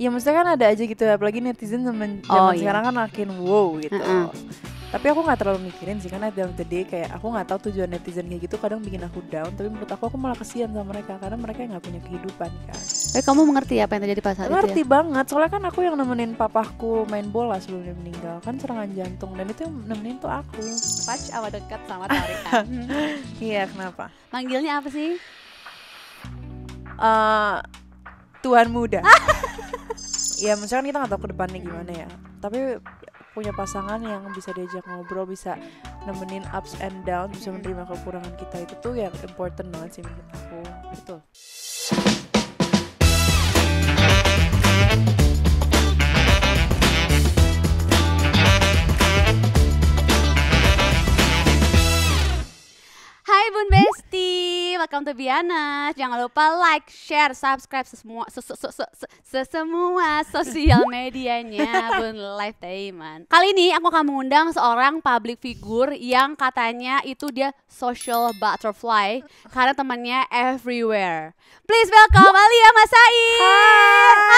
Ya maksudnya kan ada aja gitu apalagi netizen zaman oh, iya. sekarang kan makin wow gitu. Uh -uh. Tapi aku nggak terlalu mikirin sih karena dalam tadi kayak aku nggak tahu tujuan netizen kayak gitu kadang bikin aku down tapi menurut aku aku malah kesian sama mereka karena mereka nggak punya kehidupan kan. Eh kamu mengerti apa yang terjadi pas saat mengerti ya? banget soalnya kan aku yang nemenin papahku main bola sebelum dia meninggal kan serangan jantung dan itu yang nemenin tuh aku. Patch awal dekat sama tarikan. iya kenapa? Manggilnya apa sih? Uh, Tuhan muda. ya misalkan kita nggak tahu ke depannya gimana ya tapi punya pasangan yang bisa diajak ngobrol bisa nemenin ups and down bisa menerima kekurangan kita itu tuh yang important banget sih menurut aku betul Hai Bun Besti, welcome to Bianas. Jangan lupa like, share, subscribe semua, se, sosial medianya Bun Live Taiman. Kali ini aku akan mengundang seorang public figure yang katanya itu dia social butterfly karena temannya everywhere. Please welcome Alia Masai. Hai,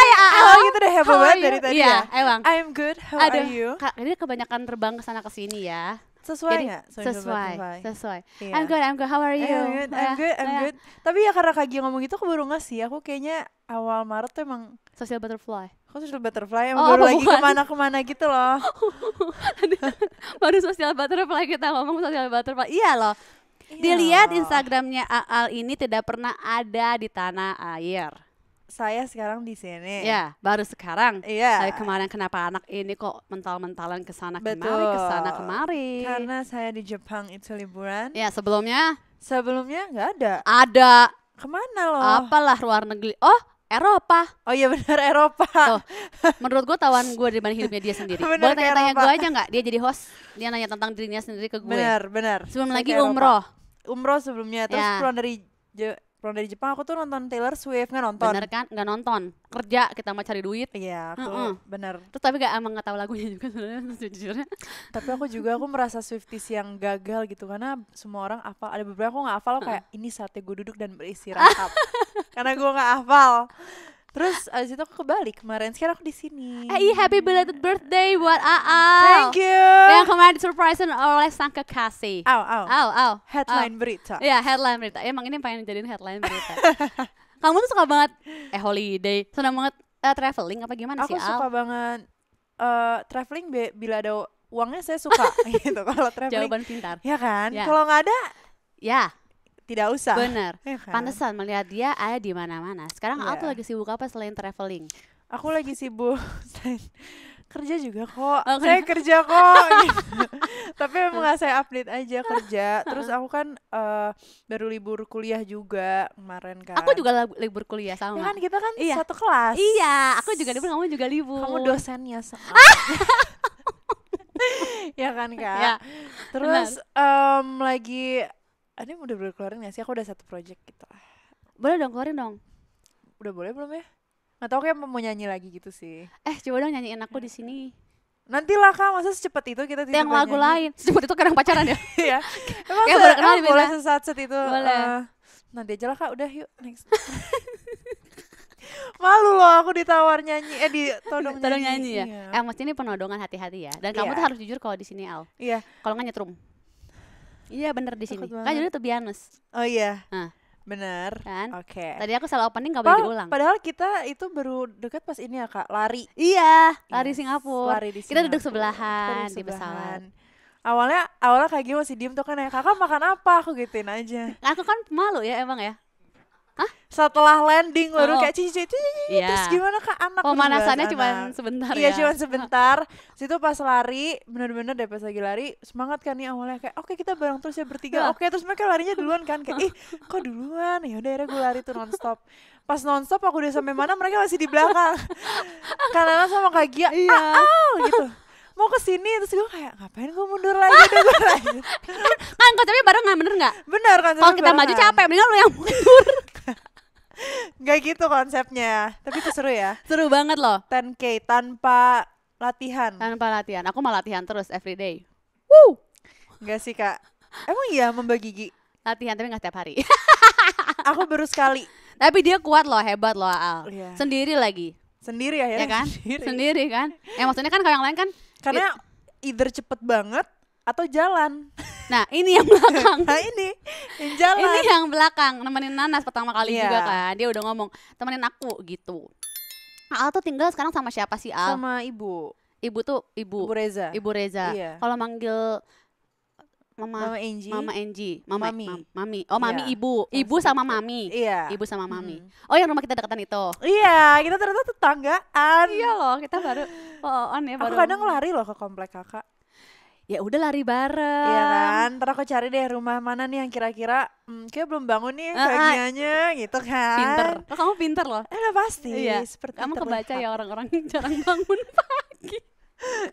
Hai Aa. Oh, gitu deh heboh banget dari tadi yeah, ya. emang. I'm good. How Aduh, are you? ini kebanyakan terbang ke sana ke sini ya. Sesuai nggak? Sesuai, sesuai. Yeah. I'm good, I'm good. How are you? I'm good, I'm good, I'm good. Tapi ya karena Kak ngomong itu baru nggak sih? Aku kayaknya awal Maret tuh emang social butterfly. aku social butterfly? Emang oh, baru lagi kemana-kemana gitu loh. baru social butterfly kita ngomong social butterfly. Iya loh. Iya Dilihat Instagramnya Aal ini tidak pernah ada di tanah air saya sekarang di sini. Ya, baru sekarang. Iya. Saya kemarin kenapa anak ini kok mental-mentalan ke sana kemari, ke sana kemari. Karena saya di Jepang itu liburan. Ya, sebelumnya? Sebelumnya nggak ada. Ada. Kemana loh? Apalah luar negeri. Oh, Eropa. Oh iya benar Eropa. Tuh, menurut gue tawan gue di mana hidupnya dia sendiri. bener Boleh tanya-tanya gue aja nggak? Dia jadi host, dia nanya tentang dirinya sendiri ke gue. Benar, benar. Sebelum lagi umroh. Umroh sebelumnya, terus ya. keluar dari pulang dari Jepang aku tuh nonton Taylor Swift nggak nonton bener kan nggak nonton kerja kita mau cari duit iya aku uh -uh. bener terus tapi gak emang nggak tahu lagunya juga sejujurnya tapi aku juga aku merasa Swifties yang gagal gitu karena semua orang apa ada beberapa aku nggak hafal kayak ini saatnya gue duduk dan beristirahat karena gue nggak hafal Terus abis itu aku kembali kemarin. Sekarang aku di sini. Eh, happy belated birthday buat aa Thank you. Yang kemarin surprisein oleh sang kekasih. Aw, aw. Aw, aw. Headline aw. berita. Iya, headline berita. Emang ini pengen jadiin headline berita. Kamu tuh suka banget eh holiday, senang banget uh, traveling apa gimana aku sih Aku suka banget uh, traveling bila ada uangnya saya suka gitu kalau traveling. Jawaban pintar. Iya kan? Ya. Kalau nggak ada, ya tidak usah. benar Ya kan? Pantesan melihat dia ada di mana-mana. Sekarang yeah. aku lagi sibuk apa selain traveling? Aku lagi sibuk kerja juga kok. okay. Oh, saya kerja kok. Gitu. Tapi emang saya update aja kerja. Terus aku kan uh, baru libur kuliah juga kemarin kan. Aku juga libur kuliah sama. Ya kan kita kan iya. satu kelas. Iya, aku juga libur, kamu juga libur. Kamu dosennya sama. ya kan kak. Ya, Terus um, lagi ada udah boleh keluarin gak sih? Aku udah satu project gitu Boleh dong keluarin dong. Udah boleh belum ya? Gak tau kayak mau nyanyi lagi gitu sih. Eh coba dong nyanyiin aku di sini. nanti lah kak, masa secepat itu kita tiba Yang lagu lain, secepat itu kadang pacaran ya? Iya. Emang ya, boleh, kenal, boleh sesaat set itu. Boleh. Uh, nanti aja lah kak, udah yuk next. Malu loh aku ditawar nyanyi, eh ditodong nyanyi. nyanyi ya. Iya. Eh maksudnya ini penodongan hati-hati ya. Dan yeah. kamu iya. tuh harus jujur kalau di sini Al. Iya. Yeah. Kalau nggak nyetrum. Iya bener di sini. Kan jadi Tobianus. Oh iya. Nah. Bener. Kan? Oke. Okay. Tadi aku salah opening gak boleh diulang. Padahal kita itu baru deket pas ini ya kak, lari. Iya, iya lari yes. Singapura. Lari di Singapura. Kita duduk sebelahan, kita di pesawat. Awalnya awalnya kayak gini masih diem tuh kan ya kakak makan apa aku gituin aja. Aku kan malu ya emang ya. Setelah landing oh. baru kayak cici cici yeah. terus gimana kak anak oh, pemanasannya cuma sebentar iya ya. cuma sebentar situ pas lari bener-bener deh pas lagi lari semangat kan nih awalnya kayak oke okay, kita bareng terus ya bertiga iya. oke okay, terus mereka larinya duluan kan kayak ih kok duluan ya udah akhirnya gue lari tuh nonstop pas nonstop aku udah sampai mana mereka masih di belakang karena sama kak Gia iya. ah, ah, gitu mau ke sini terus gue kayak ngapain gue mundur lagi udah gue lanjut kan konsepnya nggak kan, bener nggak bener kan kalau kita barengan. maju capek mendingan lu yang mundur Gak gitu konsepnya Tapi itu seru ya Seru banget loh 10K tanpa latihan Tanpa latihan Aku mau latihan terus everyday Woo Gak sih kak Emang iya membagi gigi Latihan tapi nggak setiap hari Aku baru sekali Tapi dia kuat loh hebat loh Al yeah. Sendiri lagi sendiri akhirnya ya kan sendiri, sendiri kan ya maksudnya kan kalau yang lain kan karena It, iya. either cepet banget atau jalan. Nah ini yang belakang. nah ini yang jalan. Ini yang belakang nemenin Nanas pertama kali yeah. juga kan. Dia udah ngomong temenin aku gitu. Al tuh tinggal sekarang sama siapa sih Al? Sama ibu. Ibu tuh ibu. Ibu Reza. Ibu Reza. Iya. Kalau manggil Mama Mama Enji. Mama Enji. Mama Mami. Ma mami. Oh, Mami yeah. ibu. Ibu sama Mami. Iya. Ibu sama Mami. Oh, yang rumah kita deketan itu. Iya, kita ternyata tetanggaan. Iya loh, kita baru oh on ya baru. Aku kadang lari loh ke komplek kakak. Ya udah lari bareng. Iya kan. Ntar aku cari deh rumah mana nih yang kira-kira hmm, kayak belum bangun nih kayaknya ah, gitu kan. Pinter. Oh, kamu pinter loh. Eh pasti. Iya. Seperti kamu terlihat. kebaca ya orang-orang jarang bangun pagi.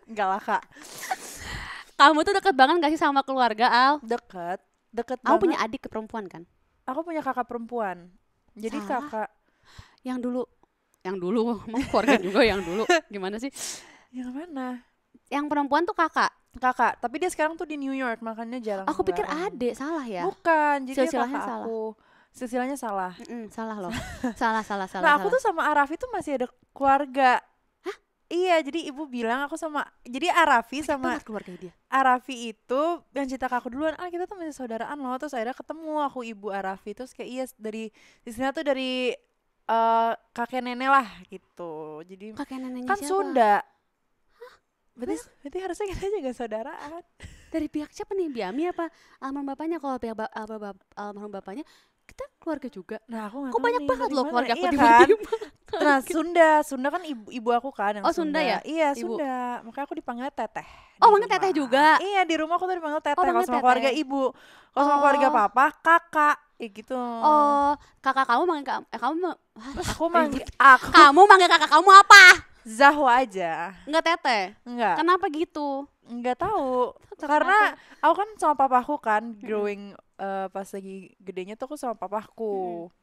Enggak lah kak. kamu tuh deket banget gak sih sama keluarga Al? Deket. Deket kamu punya adik perempuan kan? Aku punya kakak perempuan. Jadi Salah. kakak. Yang dulu yang dulu mau keluarga juga yang dulu gimana sih yang mana yang perempuan tuh kakak kakak tapi dia sekarang tuh di New York makanya jarang aku pikir adik salah ya bukan jadi silsilahnya kakak salah. aku silsilahnya salah mm -mm, salah loh salah salah salah nah aku salah. tuh sama Arafi tuh masih ada keluarga Hah? iya jadi ibu bilang aku sama jadi Arafi Mereka sama keluarga dia Arafi itu yang cerita ke aku duluan ah kita tuh masih saudaraan loh terus akhirnya ketemu aku ibu Arafi terus kayak iya dari di sini tuh dari uh, kakek nenek lah gitu. Jadi kakek neneknya kan siapa? Sunda. Berarti berarti harusnya kita juga saudaraan. Dari pihak siapa nih? Biami apa almarhum bapaknya? Kalau pihak ba almarhum, bap almarhum bapaknya kita keluarga juga. Nah, aku Kok banyak nih, banget loh keluarga aku iya tiba-tiba. Kan? mana Nah, Sunda, Sunda kan ibu ibu aku kan yang Oh, Sunda, Sunda ya? Iya, ibu. Sunda. Makanya aku dipanggil Teteh. oh, manggil Teteh juga. Iya, di rumah aku tuh dipanggil Teteh oh, kalau sama teteh. keluarga ibu. Kalau oh. sama keluarga oh. papa, kakak. Ya gitu. Oh, kakak kamu manggil eh, kamu Aku manggil aku. Kamu manggil kakak kamu apa? Zahwa aja. Enggak Tete. Enggak. Kenapa gitu? Enggak tahu. Karena aku kan sama papaku kan growing uh, pas lagi gedenya tuh aku sama papaku. Hmm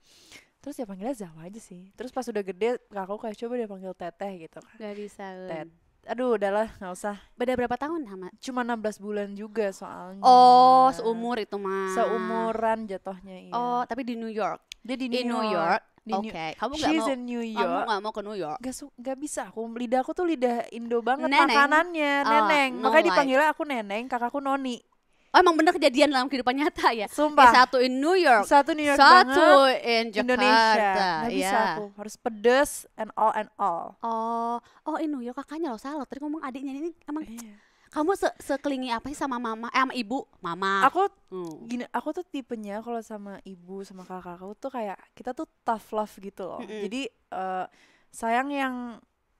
terus ya panggilnya Zawa aja sih terus pas udah gede aku kayak coba dia panggil teteh gitu kan gak bisa Tet aduh udahlah nggak usah beda berapa tahun sama cuma 16 bulan juga soalnya oh seumur itu mah seumuran jatohnya iya. oh tapi di New York dia di New, di New York di okay. New, kamu gak mau, in New York. Kamu gak mau ke New York. Gak, su gak bisa aku lidah aku tuh lidah Indo banget neneng. makanannya, oh, neneng. No Makanya dipanggilnya aku neneng, kakakku noni. Oh, emang bener kejadian dalam kehidupan nyata ya? Sumpah. Eh, satu in New York, satu New York satu banget, in Jakarta. Indonesia. Gak yeah. bisa iya. aku, harus pedes and all and all. Oh, oh in New York kakaknya loh salah. Tadi ngomong adiknya ini emang. Yeah kamu se sekelingi apa sih sama mama eh sama ibu mama aku hmm. gini aku tuh tipenya kalau sama ibu sama kakak aku tuh kayak kita tuh tough love gitu loh -hmm. jadi uh, sayang yang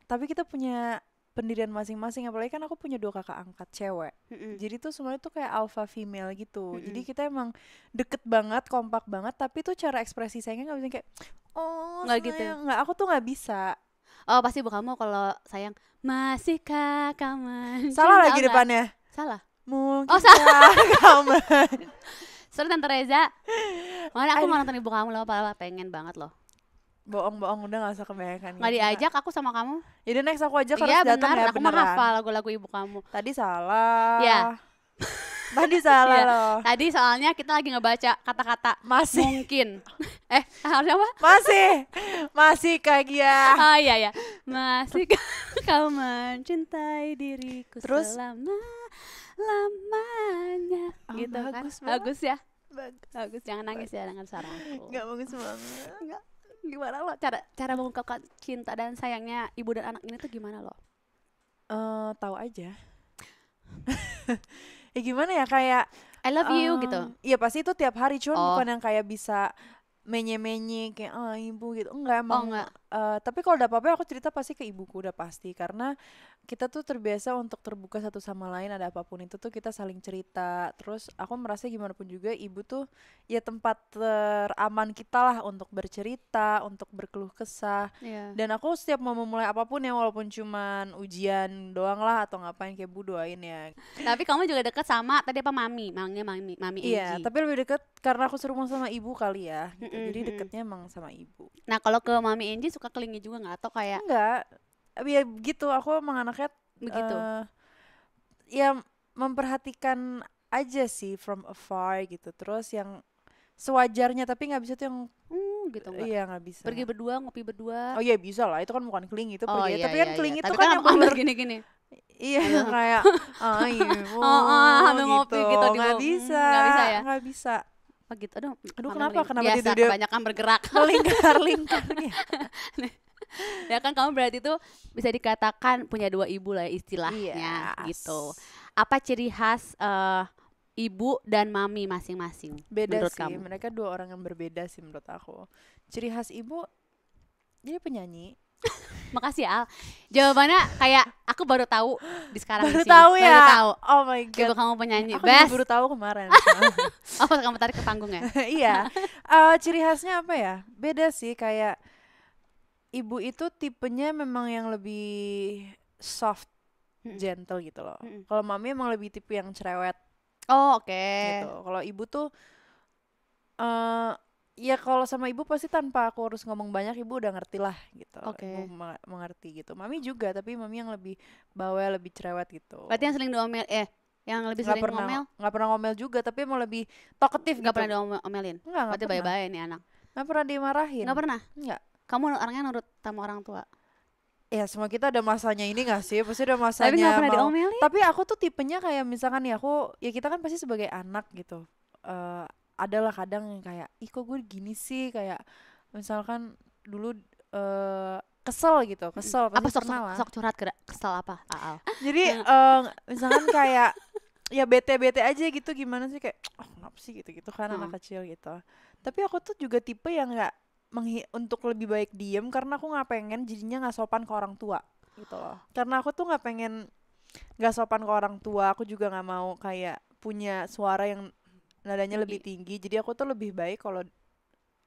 tapi kita punya pendirian masing-masing apalagi kan aku punya dua kakak angkat cewek -hmm. jadi tuh semuanya tuh kayak alpha female gitu -hmm. jadi kita emang deket banget kompak banget tapi tuh cara ekspresi sayangnya nggak bisa kayak oh nggak gitu nggak aku tuh nggak bisa oh pasti ibu kamu kalau sayang masih kamu salah lagi depannya salah mungkin oh salah kamu Sorry Tante Reza Mana aku Aduh. mau nonton ibu kamu loh papa pengen banget loh Boong-boong udah gak usah kebanyakan Gak gitu. diajak aku sama kamu Jadi ya next aku aja harus iya, datang ya benar aku mah hafal lagu-lagu ibu kamu Tadi salah Ya Tadi salah iya. loh. Tadi soalnya kita lagi ngebaca kata-kata masih mungkin. eh, harusnya apa? Masih. Masih kayak ya. Oh iya ya. Masih kau mencintai diriku Terus? selama lamanya oh, gitu kan? bagus kan. Banget. Bagus ya. Bagus. Bagus. Jangan nangis bagus. ya dengan sarang aku. Enggak bagus banget. Enggak. Gimana lo cara cara mengungkapkan cinta dan sayangnya ibu dan anak ini tuh gimana lo? Eh, uh, tahu aja. ya gimana ya kayak I love you um, gitu. Iya pasti itu tiap hari cuman oh. bukan yang kayak bisa menye-menye kayak ah oh, ibu gitu enggak oh, emang oh, enggak. Uh, tapi kalau udah apa-apa ya aku cerita pasti ke ibuku udah pasti karena kita tuh terbiasa untuk terbuka satu sama lain ada apapun itu tuh kita saling cerita terus aku merasa gimana pun juga ibu tuh ya tempat teraman kita lah untuk bercerita untuk berkeluh kesah yeah. dan aku setiap mau memulai apapun ya walaupun cuman ujian doang lah atau ngapain kayak bu doain ya tapi kamu juga deket sama tadi apa mami mami mami mami iya yeah, tapi lebih deket karena aku serumah sama ibu kali ya gitu. jadi deketnya emang sama ibu nah kalau ke mami Enji suka kelingi juga nggak atau kayak enggak ya gitu aku emang anaknya begitu uh, ya memperhatikan aja sih from afar gitu terus yang sewajarnya tapi nggak bisa tuh yang uh, gitu enggak. Iya nggak bisa. Pergi berdua, ngopi berdua. Oh iya bisa lah, itu kan bukan keling itu oh, pergi. Iya, tapi kan iya, kan keling iya. itu tapi kan, kan yang gini-gini. Iya, iya. kayak ah iya. Oh, oh, gitu. ngopi gitu, gitu. nggak hmm, bisa. Nggak bisa ya. Nggak bisa. Oh gitu. Aduh, aduh kenapa kenapa tidur? Biasa kebanyakan bergerak. lingkar lingkar ya kan kamu berarti tuh bisa dikatakan punya dua ibu lah ya istilahnya yes. gitu. Apa ciri khas uh, ibu dan mami masing-masing? Beda sih, kamu? mereka dua orang yang berbeda sih menurut aku. Ciri khas ibu dia penyanyi. Makasih ya, Al. Jawabannya kayak aku baru tahu di sekarang baru sini. tahu ya. Baru tahu. Oh my god. Ibu kamu penyanyi. Aku Best. baru tahu kemarin. oh, kamu tarik ke panggung ya? iya. Uh, ciri khasnya apa ya? Beda sih kayak ibu itu tipenya memang yang lebih soft gentle gitu loh mm kalau mami emang lebih tipe yang cerewet oh oke okay. gitu kalau ibu tuh uh, ya kalau sama ibu pasti tanpa aku harus ngomong banyak ibu udah ngerti lah gitu okay. ibu meng mengerti gitu mami juga tapi mami yang lebih bawel lebih cerewet gitu berarti yang sering diomel eh yang lebih gak sering pernah, ngomel nggak pernah ngomel juga tapi mau lebih talkative nggak gitu. pernah diomelin nggak berarti bye bye nih anak nggak pernah dimarahin nggak pernah nggak kamu orangnya nurut sama orang tua ya semua kita ada masanya ini gak sih pasti ada masanya tapi gak pernah mau, tapi aku tuh tipenya kayak misalkan ya aku ya kita kan pasti sebagai anak gitu uh, adalah kadang kayak ih kok gue gini sih kayak misalkan dulu uh, kesel gitu kesel apa sok, sok, sok curhat kira kesel apa A-a. jadi uh, misalkan kayak ya bete bete aja gitu gimana sih kayak oh kenapa gitu gitu kan hmm. anak kecil gitu tapi aku tuh juga tipe yang nggak untuk lebih baik diem karena aku nggak pengen jadinya nggak sopan ke orang tua gitu loh karena aku tuh nggak pengen nggak sopan ke orang tua aku juga nggak mau kayak punya suara yang nadanya lebih tinggi jadi aku tuh lebih baik kalau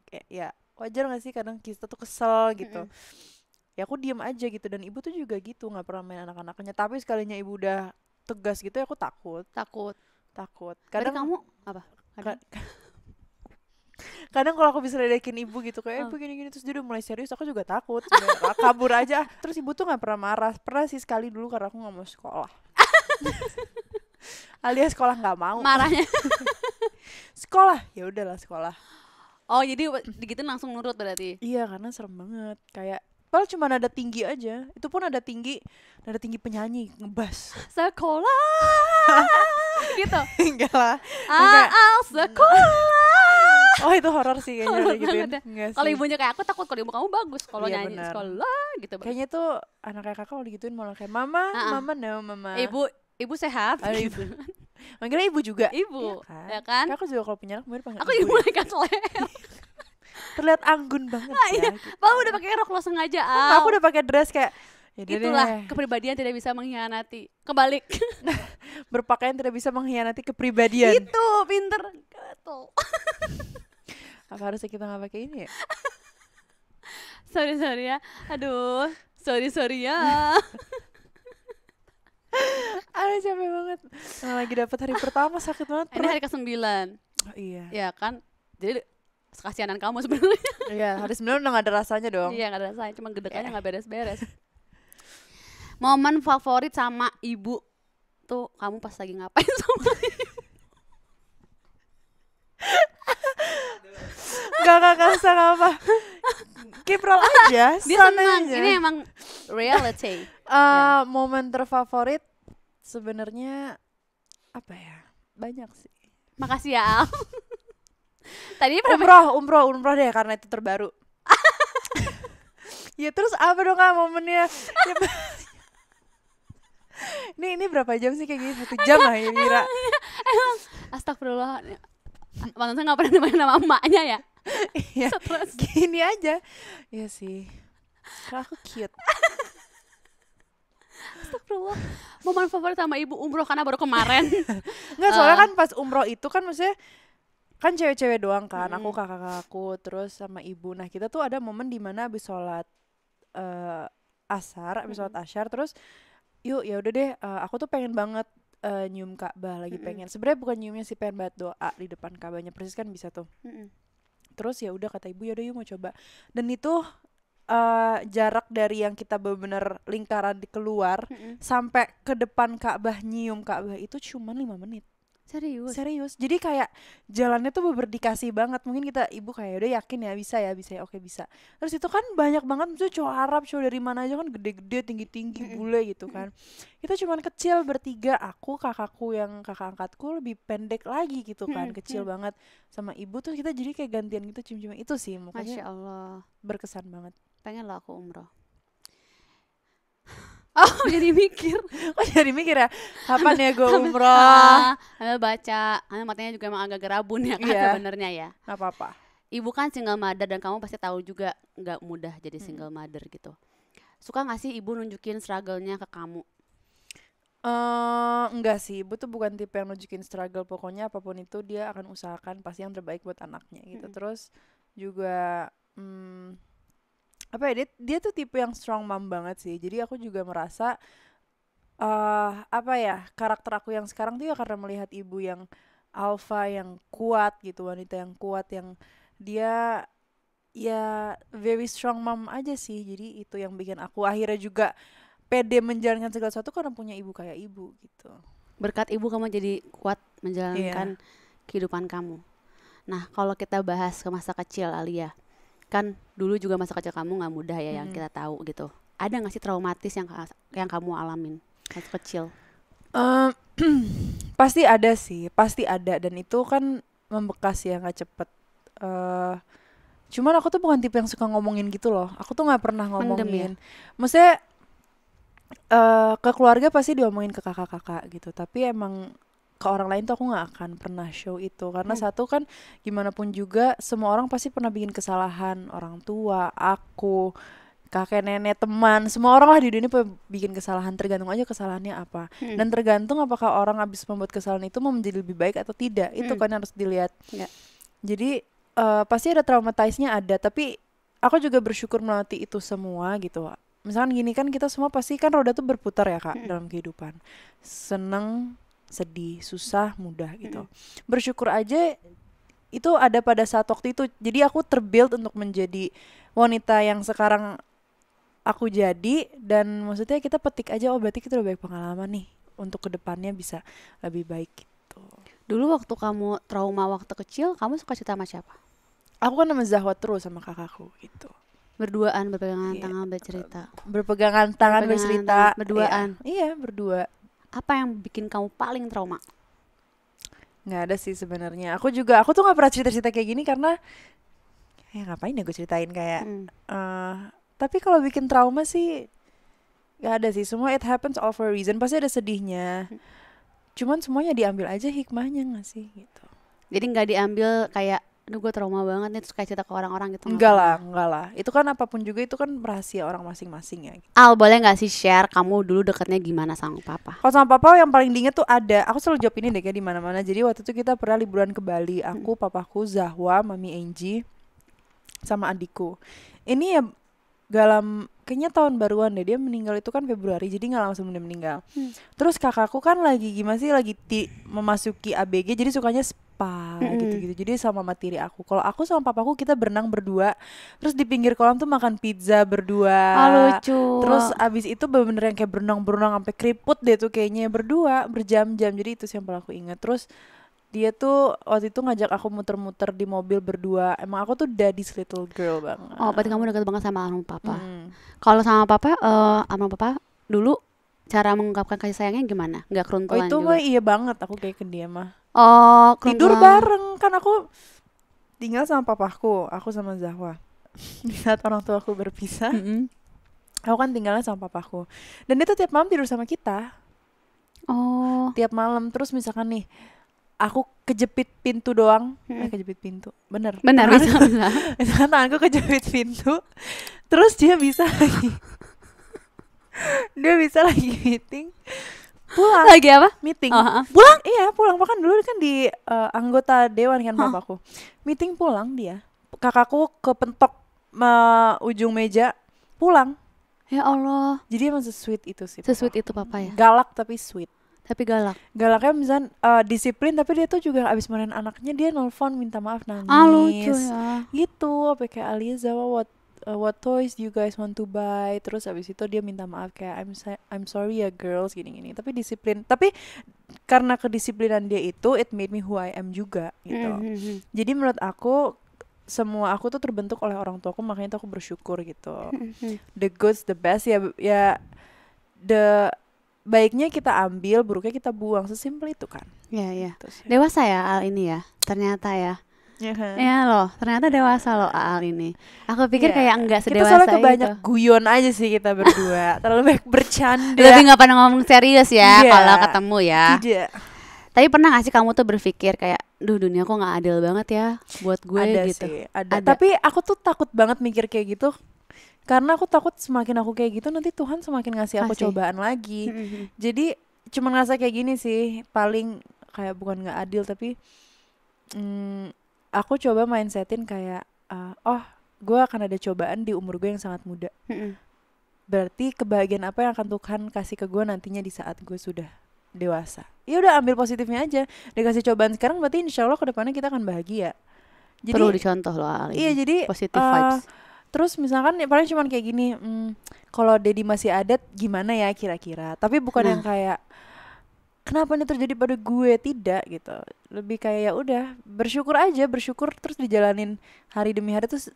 kayak ya wajar nggak sih kadang kita tuh kesel gitu mm-hmm. ya aku diem aja gitu dan ibu tuh juga gitu nggak pernah main anak-anaknya tapi sekalinya ibu udah tegas gitu ya aku takut takut takut kadang Berarti kamu apa kadang kalau aku bisa ledekin ibu gitu kayak eh, oh. ibu gini-gini terus dia udah mulai serius aku juga takut juga. kabur aja terus ibu tuh nggak pernah marah pernah sih sekali dulu karena aku nggak mau sekolah alias sekolah nggak mau marahnya sekolah ya udahlah sekolah oh jadi gitu langsung nurut berarti iya karena serem banget kayak Padahal cuma ada tinggi aja. Itu pun ada tinggi, ada tinggi penyanyi ngebas. Sekolah. gitu. Enggak lah. Enggak. sekolah. oh itu horor sih kayaknya horror gitu ya. ya. kalau ibunya kayak aku takut kalau ibu kamu bagus kalau iya, nyanyi bener. sekolah gitu kayaknya tuh anak kayak kakak kalau digituin malah kayak mama uh-uh. mama no mama ibu ibu sehat oh, ibu. Gitu. manggilnya ibu juga ibu iya ya kan, ya kan? aku juga kalau punya anak mirip panggil aku ibu ya. yang mereka ya. terlihat anggun banget ah, iya. ya, iya. Gitu. udah pakai rok lo sengaja ah. Aku udah pakai dress kayak Yaudah Itulah deh. kepribadian tidak bisa mengkhianati. Kebalik. Berpakaian tidak bisa mengkhianati kepribadian. Itu pinter. betul apa harusnya kita nggak pakai ini ya sorry sorry ya aduh sorry sorry ya Aduh capek banget nah, Lagi dapat hari pertama sakit banget Ini hari ke sembilan oh, Iya Ya kan Jadi kasihanan kamu sebenarnya Iya hari sembilan udah nggak ada rasanya dong Iya nggak ada rasanya Cuma gede yeah. nggak beres-beres Momen favorit sama ibu Tuh kamu pas lagi ngapain sama ibu gak gak kasar apa kiprol aja dia senang aja. ini emang reality uh, eh, yeah. momen terfavorit sebenarnya apa ya banyak sih makasih ya Al tadi umroh umroh umroh deh karena itu terbaru ya terus apa dong kak momennya ya, ini ini berapa jam sih kayak gini satu jam lah ya Mira astagfirullah mantan saya nggak pernah namain nama emaknya ya ya, Stres. gini aja ya sih karena aku cute Astagfirullah momen favorit sama ibu umroh karena baru kemarin nggak soalnya eh. kan pas umroh itu kan maksudnya kan cewek-cewek doang kan hmm. aku kakak-kakakku terus sama ibu nah kita tuh ada momen dimana abis sholat uh, asar abis sholat asyar terus yuk ya udah deh uh, aku tuh pengen banget uh, nyium Ka'bah lagi pengen. Sebenarnya bukan nyiumnya sih pengen banget doa di depan Ka'bahnya persis kan bisa tuh. -mm terus ya udah kata ibu ya udah yuk mau coba dan itu uh, jarak dari yang kita benar-benar lingkaran di keluar mm -hmm. sampai ke depan Ka'bah nyium Ka'bah itu cuma lima menit Serius. Serius. Jadi kayak jalannya tuh berdikasi banget. Mungkin kita ibu kayak udah yakin ya bisa ya, bisa ya, oke bisa. Terus itu kan banyak banget tuh cowok Arab, cowok dari mana aja kan gede-gede, tinggi-tinggi, bule gitu kan. Kita cuman kecil bertiga, aku, kakakku yang kakak angkatku lebih pendek lagi gitu kan, kecil banget. Sama ibu tuh kita jadi kayak gantian gitu cium-cium. Itu sih mukanya. Masya Allah. berkesan banget. Pengen lah aku umroh. Oh jadi mikir Oh jadi mikir ya Kapan ya gue umroh ah, Ambil baca karena matanya juga emang agak gerabun ya kan yeah. sebenarnya ya Gak apa-apa Ibu kan single mother dan kamu pasti tahu juga nggak mudah jadi hmm. single hmm. mother gitu Suka gak sih ibu nunjukin struggle-nya ke kamu? Uh, eh, enggak sih, ibu tuh bukan tipe yang nunjukin struggle Pokoknya apapun itu dia akan usahakan pasti yang terbaik buat anaknya gitu hmm. Terus juga hmm, apa ya dia, dia tuh tipe yang strong mom banget sih jadi aku juga merasa uh, apa ya karakter aku yang sekarang tuh ya karena melihat ibu yang alpha yang kuat gitu wanita yang kuat yang dia ya very strong mom aja sih jadi itu yang bikin aku akhirnya juga pede menjalankan segala sesuatu karena punya ibu kayak ibu gitu berkat ibu kamu jadi kuat menjalankan yeah. kehidupan kamu nah kalau kita bahas ke masa kecil Alia kan dulu juga masa kecil kamu nggak mudah ya hmm. yang kita tahu gitu ada nggak sih traumatis yang yang kamu alamin masa kecil um, pasti ada sih pasti ada dan itu kan membekas ya nggak cepet uh, cuman aku tuh bukan tipe yang suka ngomongin gitu loh aku tuh nggak pernah ngomongin Mendem, ya? maksudnya uh, ke keluarga pasti diomongin ke kakak-kakak gitu tapi emang ke orang lain tuh aku nggak akan pernah show itu karena hmm. satu kan gimana pun juga semua orang pasti pernah bikin kesalahan orang tua aku kakek nenek teman semua orang lah di dunia bikin kesalahan tergantung aja kesalahannya apa hmm. dan tergantung apakah orang abis membuat kesalahan itu mau menjadi lebih baik atau tidak itu hmm. kan harus dilihat ya. jadi uh, pasti ada traumatisnya ada tapi aku juga bersyukur melewati itu semua gitu misalkan gini kan kita semua pasti kan roda tuh berputar ya kak hmm. dalam kehidupan seneng sedih, susah, mudah gitu. Hmm. Bersyukur aja itu ada pada saat waktu itu. Jadi aku terbuild untuk menjadi wanita yang sekarang aku jadi dan maksudnya kita petik aja oh berarti kita udah baik pengalaman nih untuk kedepannya bisa lebih baik gitu. Dulu waktu kamu trauma waktu kecil, kamu suka cerita sama siapa? Aku kan sama Zahwa terus sama kakakku gitu. Berduaan berpegangan yeah. tangan bercerita. Berpegangan tangan berpegangan bercerita. Tangan, berduaan. Iya, iya berdua apa yang bikin kamu paling trauma nggak ada sih sebenarnya aku juga aku tuh nggak pernah cerita cerita kayak gini karena ya ngapain ya gue ceritain kayak hmm. uh, tapi kalau bikin trauma sih nggak ada sih semua it happens all for a reason pasti ada sedihnya hmm. cuman semuanya diambil aja hikmahnya nggak sih gitu jadi nggak diambil kayak aduh gue trauma banget nih terus kayak cerita ke orang-orang gitu enggak lah enggak lah itu kan apapun juga itu kan rahasia orang masing-masing ya gitu. Al boleh nggak sih share kamu dulu deketnya gimana sama papa kalau sama papa yang paling diinget tuh ada aku selalu jawab ini deh kayak di mana-mana jadi waktu itu kita pernah liburan ke Bali aku hmm. papaku Zahwa mami Angie sama adikku ini ya dalam kayaknya tahun baruan deh dia meninggal itu kan Februari jadi nggak langsung dia meninggal hmm. terus kakakku kan lagi gimana sih lagi ti memasuki ABG jadi sukanya apa mm-hmm. gitu-gitu jadi sama materi aku kalau aku sama papaku kita berenang berdua terus di pinggir kolam tuh makan pizza berdua ah, lucu terus abis itu bener-bener yang kayak berenang-berenang sampai keriput deh tuh kayaknya berdua berjam-jam jadi itu sih yang paling aku ingat terus dia tuh waktu itu ngajak aku muter-muter di mobil berdua. Emang aku tuh daddy's little girl banget. Oh, berarti kamu deket banget sama almarhum papa. Mm. Kalau sama papa, uh, eh, almarhum papa dulu cara mengungkapkan kasih sayangnya gimana? Nggak oh, juga? Oh itu mah iya banget aku kayak ke dia mah. Oh, keruntuhan. tidur bareng kan aku tinggal sama papaku, aku sama Zahwa. Di saat orang tua aku berpisah, mm -hmm. aku kan tinggalnya sama papaku. Dan dia tuh tiap malam tidur sama kita. Oh. Tiap malam terus misalkan nih aku kejepit pintu doang, hmm. eh kejepit pintu, bener. bener bisa, bisa. Tanganku kejepit pintu, terus dia bisa lagi dia bisa lagi meeting pulang lagi apa meeting uh-huh. pulang iya pulang bahkan dulu kan di uh, anggota dewan kan huh. meeting pulang dia kakakku kepentok uh, ujung meja pulang ya allah jadi emang sesweet itu sih sweet itu papa ya galak tapi sweet tapi galak galaknya misal uh, eh, disiplin tapi dia tuh juga abis main anaknya dia nelfon minta maaf nangis ah, lucu ya. gitu apa kayak Aliza what uh, what toys do you guys want to buy terus abis itu dia minta maaf kayak I'm I'm sorry ya girls gini gini tapi disiplin tapi karena kedisiplinan dia itu it made me who I am juga gitu mm-hmm. mm-hmm. jadi menurut aku semua aku tuh terbentuk oleh orang tuaku makanya tuh aku bersyukur gitu mm-hmm. the good, the best ya ya the baiknya kita ambil buruknya kita buang sesimpel itu kan ya yeah, ya yeah. Gitu dewasa ya al ini ya ternyata ya Ya, kan? Iya loh, ternyata iya. dewasa loh Aal ini. Aku pikir ya. kayak enggak sedewasa kita itu. Kita itu. guyon aja sih kita berdua. Terlalu banyak bercanda. Lebih nggak pernah ngomong serius ya, yeah. kalau ketemu ya. Tidak. Tapi pernah gak sih kamu tuh berpikir kayak, duh dunia kok nggak adil banget ya buat gue ada gitu. Sih, ada. ada. Tapi aku tuh takut banget mikir kayak gitu karena aku takut semakin aku kayak gitu nanti Tuhan semakin ngasih aku Masih. cobaan lagi jadi cuma ngerasa kayak gini sih paling kayak bukan nggak adil tapi Hmm aku coba mindsetin kayak uh, oh gue akan ada cobaan di umur gue yang sangat muda mm -hmm. berarti kebahagiaan apa yang akan Tuhan kasih ke gue nantinya di saat gue sudah dewasa ya udah ambil positifnya aja dikasih cobaan sekarang berarti insya Allah kedepannya kita akan bahagia jadi, perlu dicontoh loh Ali. iya jadi eh, vibes terus misalkan ya, paling cuman kayak gini hmm, kalau Dedi masih adat gimana ya kira-kira tapi bukan nah. yang kayak kenapa ini terjadi pada gue tidak gitu lebih kayak ya udah bersyukur aja bersyukur terus dijalanin hari demi hari terus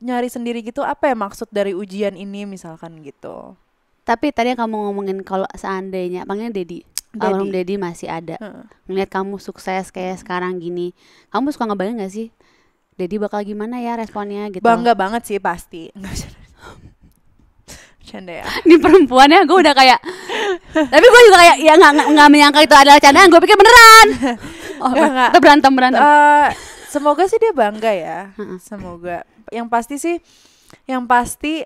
nyari sendiri gitu apa ya maksud dari ujian ini misalkan gitu tapi tadi yang kamu ngomongin kalau seandainya panggilnya Dedi almarhum Dedi masih ada hmm. ngeliat kamu sukses kayak sekarang gini kamu suka ngebayang gak sih Dedi bakal gimana ya responnya gitu bangga banget sih pasti canda ya ini perempuannya gue udah kayak tapi gue juga kayak ya nggak nggak menyangka itu adalah candaan gue pikir beneran oh gak, gak. berantem berantem uh, semoga sih dia bangga ya semoga yang pasti sih yang pasti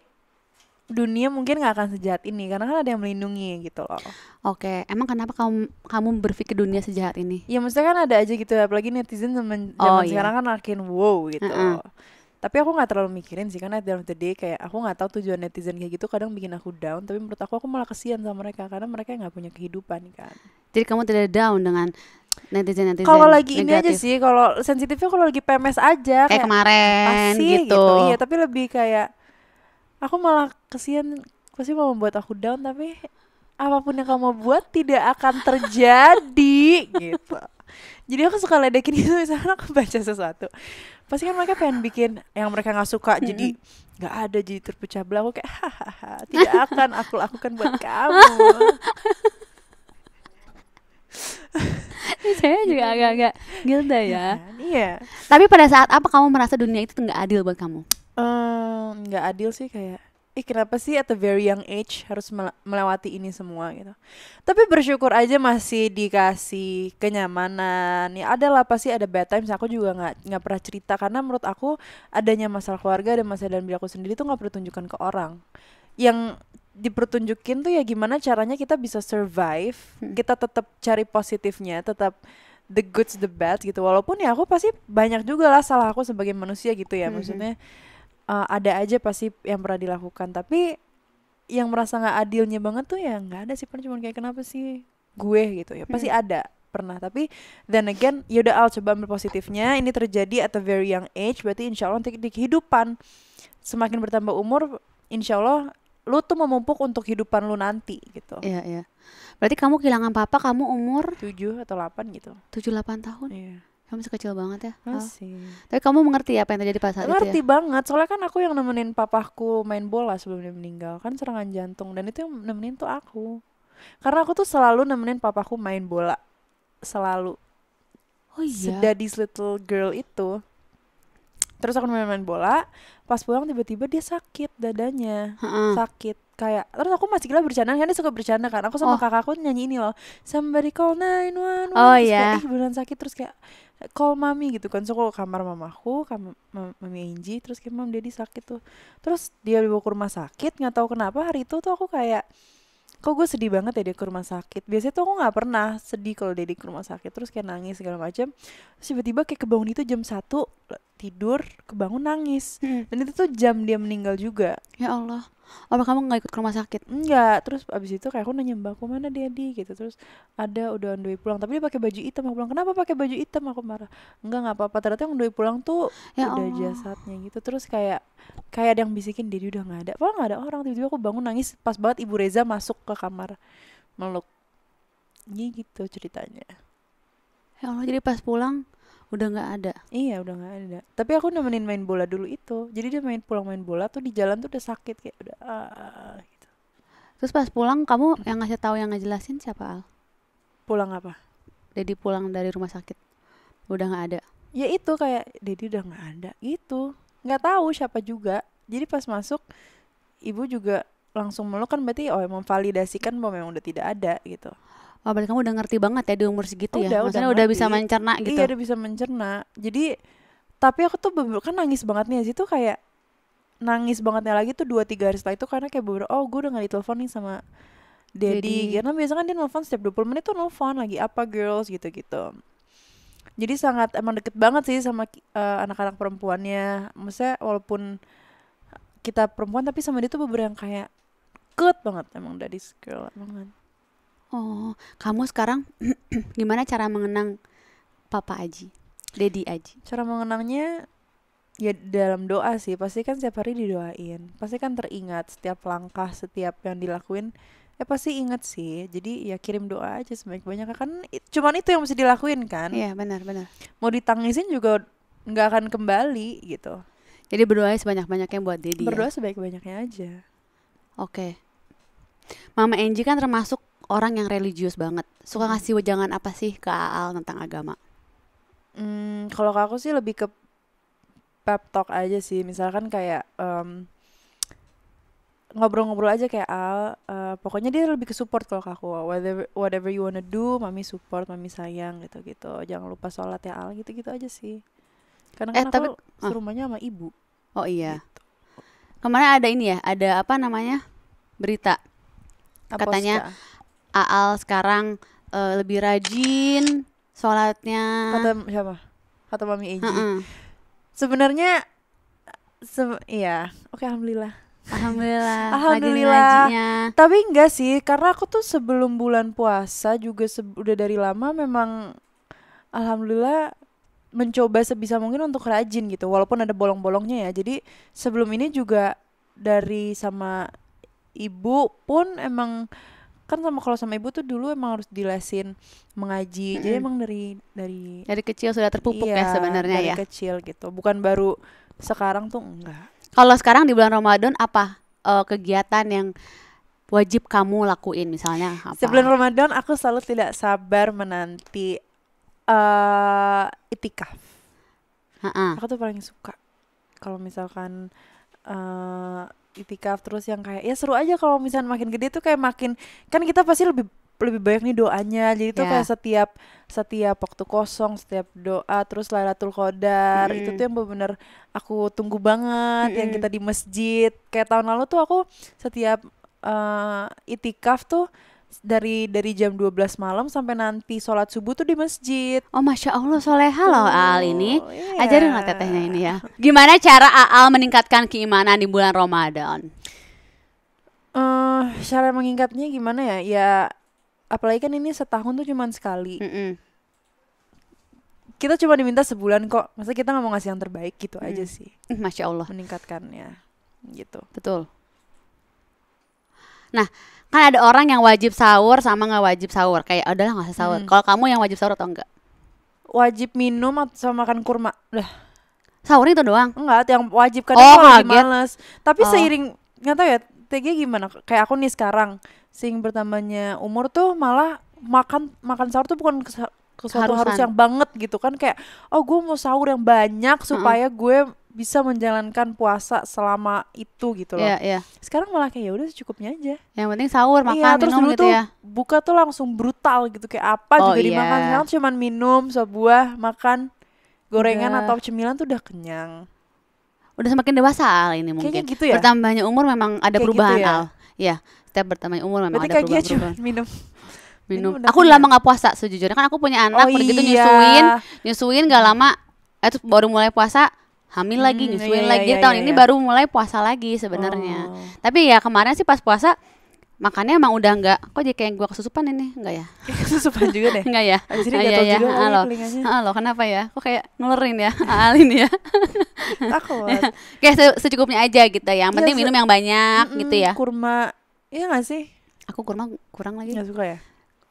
dunia mungkin nggak akan sejahat ini karena kan ada yang melindungi gitu loh. Oke, emang kenapa kamu kamu berpikir dunia sejahat ini? Ya maksudnya kan ada aja gitu apalagi netizen zaman, oh, zaman oh, iya. sekarang kan makin wow gitu. Uh -uh tapi aku nggak terlalu mikirin sih karena at tadi kayak aku nggak tahu tujuan netizen kayak gitu kadang bikin aku down tapi menurut aku aku malah kesian sama mereka karena mereka nggak punya kehidupan kan jadi kamu tidak down dengan netizen netizen kalau lagi negatif. ini aja sih kalau sensitifnya kalau lagi PMS aja kayak, kayak kemarin pasti, gitu. gitu iya tapi lebih kayak aku malah kesian pasti mau membuat aku down tapi apapun yang kamu buat tidak akan terjadi gitu jadi aku suka ledekin itu misalnya aku baca sesuatu pasti kan mereka pengen bikin yang mereka nggak suka hmm. jadi nggak ada jadi terpecah belah aku kayak hahaha tidak akan aku lakukan buat kamu ini saya juga iya. agak-agak gilda ya iya, iya tapi pada saat apa kamu merasa dunia itu nggak adil buat kamu nggak um, adil sih kayak ih kenapa sih at a very young age harus melewati ini semua gitu. Tapi bersyukur aja masih dikasih kenyamanan. Ya ada lah pasti ada bad times. Aku juga nggak nggak pernah cerita karena menurut aku adanya masalah keluarga dan masalah dalam diri aku sendiri tuh nggak perlu tunjukkan ke orang. Yang dipertunjukin tuh ya gimana caranya kita bisa survive, hmm. kita tetap cari positifnya, tetap the goods the bad gitu. Walaupun ya aku pasti banyak juga lah salah aku sebagai manusia gitu ya. Mm -hmm. Maksudnya uh, ada aja pasti yang pernah dilakukan tapi yang merasa nggak adilnya banget tuh ya nggak ada sih pernah cuman kayak kenapa sih gue gitu ya pasti hmm. ada pernah tapi then again yaudah al coba ambil positifnya ini terjadi at a very young age berarti insyaallah Allah nanti di kehidupan semakin bertambah umur insyaallah lu tuh memumpuk untuk kehidupan lu nanti gitu iya iya berarti kamu kehilangan papa kamu umur tujuh atau delapan gitu Tujuh delapan tahun iya kamu masih kecil banget ya oh. masih oh. tapi kamu mengerti apa yang terjadi pas saat mengerti itu ya? banget soalnya kan aku yang nemenin papahku main bola sebelum dia meninggal kan serangan jantung dan itu yang nemenin tuh aku karena aku tuh selalu nemenin papaku main bola selalu oh iya Daddy's little girl itu terus aku main-main bola pas pulang tiba-tiba dia sakit dadanya sakit kayak terus aku masih gila bercanda kan dia suka bercanda kan aku sama oh. kakakku nyanyi ini loh somebody call 911 oh iya yeah. sakit terus kayak call mami gitu kan so ke kamar mamaku kamar mami Inji terus kayak mam daddy sakit tuh terus dia dibawa ke rumah sakit nggak tahu kenapa hari itu tuh aku kayak kok gue sedih banget ya dia ke rumah sakit biasanya tuh aku nggak pernah sedih kalau dia ke rumah sakit terus kayak nangis segala macam terus tiba-tiba kayak kebangun itu jam satu tidur kebangun nangis hmm. dan itu tuh jam dia meninggal juga ya Allah oh kamu nggak ikut ke rumah sakit enggak terus abis itu kayak aku nanya mbak, aku mana dia di gitu terus ada udah on the pulang tapi dia pakai baju hitam aku bilang kenapa pakai baju hitam aku marah enggak nggak apa-apa ternyata yang on pulang tuh ya udah Allah. jasadnya gitu terus kayak kayak ada yang bisikin dia udah nggak ada apa nggak ada orang tiba-tiba aku bangun nangis pas banget ibu Reza masuk ke kamar meluk ini iya gitu ceritanya ya Allah jadi pas pulang udah nggak ada iya udah nggak ada tapi aku nemenin main bola dulu itu jadi dia main pulang main bola tuh di jalan tuh udah sakit kayak udah uh, gitu terus pas pulang kamu yang ngasih tahu yang ngejelasin siapa al pulang apa jadi pulang dari rumah sakit udah nggak ada ya itu kayak Dedi udah nggak ada gitu nggak tahu siapa juga jadi pas masuk ibu juga langsung meluk kan berarti oh memvalidasikan bahwa memang udah tidak ada gitu Oh berarti kamu udah ngerti banget ya di umur segitu ya? udah, ya? Maksudnya udah, udah bisa mencerna iya, gitu? Iya udah bisa mencerna. Jadi tapi aku tuh kan nangis banget nih tuh kayak nangis bangetnya lagi tuh dua tiga hari setelah itu karena kayak beberapa oh gue udah gak ditelepon nih sama Dedi karena biasanya kan dia nelfon setiap 20 menit tuh nelfon lagi apa girls gitu-gitu jadi sangat emang deket banget sih sama eh, anak-anak uh, anak perempuannya maksudnya walaupun kita perempuan tapi sama dia tuh beberapa yang kayak good banget emang dari girl emang kan. Oh, kamu sekarang gimana cara mengenang Papa Aji, Dedi Aji? Cara mengenangnya ya dalam doa sih. Pasti kan setiap hari didoain. Pasti kan teringat setiap langkah, setiap yang dilakuin. ya pasti ingat sih. Jadi ya kirim doa aja sebanyak-banyaknya kan cuman itu yang mesti dilakuin kan? Iya, benar, benar. Mau ditangisin juga nggak akan kembali gitu. Jadi berdoa sebanyak-banyaknya buat Dedi. Ya? Berdoa ya? sebanyak-banyaknya aja. Oke. Okay. Mama Angie kan termasuk orang yang religius banget suka ngasih hmm. wejangan apa sih ke Aal tentang agama hmm, kalau ke aku sih lebih ke pep talk aja sih misalkan kayak um, ngobrol-ngobrol aja kayak Al uh, eh, pokoknya dia lebih ke support kalau ke aku whatever whatever you wanna do mami support mami sayang gitu gitu jangan lupa sholat ya Al gitu gitu aja sih karena eh, kan tapi, aku uh. serumahnya sama ibu oh iya gitu. kemarin ada ini ya ada apa namanya berita Aposka. katanya Aal sekarang uh, lebih rajin sholatnya. Kata siapa? Kata Mami Eji. Uh -uh. Sebenarnya se iya, oke okay, alhamdulillah. Alhamdulillah. alhamdulillah. Tapi enggak sih, karena aku tuh sebelum bulan puasa juga udah dari lama memang alhamdulillah mencoba sebisa mungkin untuk rajin gitu walaupun ada bolong-bolongnya ya jadi sebelum ini juga dari sama ibu pun emang kan sama kalau sama ibu tuh dulu emang harus dilesin mengaji -hmm. jadi emang dari dari dari kecil sudah terpupuk ya iya, ya sebenarnya ya kecil gitu bukan baru sekarang tuh enggak kalau sekarang di bulan Ramadan apa uh, kegiatan yang wajib kamu lakuin misalnya apa? Sebelum Ramadan aku selalu tidak sabar menanti uh, itikaf. Uh -uh. Aku tuh paling suka kalau misalkan uh, itikaf terus yang kayak ya seru aja kalau misalnya makin gede tuh kayak makin kan kita pasti lebih lebih banyak nih doanya jadi yeah. tuh kayak ya. setiap setiap waktu kosong setiap doa terus Lailatul Qadar mm. itu tuh yang benar-benar aku tunggu banget mm. yang kita di masjid kayak tahun lalu tuh aku setiap uh, itikaf tuh dari dari jam 12 malam sampai nanti sholat subuh tuh di masjid. Oh masya Allah soleha loh Al ini. Iya. Ajarin lah tetehnya ini ya. Gimana cara Al meningkatkan keimanan di bulan Ramadan? Uh, cara mengingatnya gimana ya? Ya apalagi kan ini setahun tuh cuma sekali. Mm -mm. Kita cuma diminta sebulan kok. Masa kita nggak mau ngasih yang terbaik gitu mm. aja sih. Mm, masya Allah. Meningkatkannya gitu. Betul. Nah, kan ada orang yang wajib sahur sama nggak wajib sahur kayak adalah nggak usah sahur hmm. kalau kamu yang wajib sahur atau enggak wajib minum atau sama makan kurma lah sahur itu doang enggak yang wajib kan oh, aku lagi males tapi oh. seiring nggak tahu ya TG gimana kayak aku nih sekarang sing bertambahnya umur tuh malah makan makan sahur tuh bukan kesuatu harus yang banget gitu kan kayak oh gue mau sahur yang banyak supaya uh -uh. gue bisa menjalankan puasa selama itu gitu loh. Yeah, yeah. Sekarang malah kayak ya udah secukupnya aja. Yang penting sahur iya, makan iya, terus dulu gitu tuh ya. Buka tuh langsung brutal gitu kayak apa oh, juga yeah. dimakan. Sekarang cuman minum sebuah makan gorengan udah. atau cemilan tuh udah kenyang. Udah semakin dewasa Al ini mungkin. Kayaknya gitu ya. Bertambahnya umur memang ada kayak gitu perubahan gitu ya? Al. Ya, setiap bertambahnya umur memang Berarti ada perubahan. Berarti kayak minum minum. Aku udah lama nggak puasa sejujurnya kan aku punya anak oh, begitu iya. nyusuin, nyusuin gak lama itu eh, baru mulai puasa hamil hmm, lagi nyusuin iya, lagi iya, tahun iya, ini iya. baru mulai puasa lagi sebenarnya oh. tapi ya kemarin sih pas puasa makannya emang udah enggak kok jadi kayak gua kesusupan ini enggak ya kesusupan juga deh enggak ya jadi enggak ah, iya, tahu iya. ya, juga halo halo kenapa ya kok kayak ngelerin ya alin ya takut kayak secukupnya aja gitu ya yang penting ya, minum yang banyak mm, gitu ya kurma iya enggak sih aku kurma kurang lagi enggak suka ya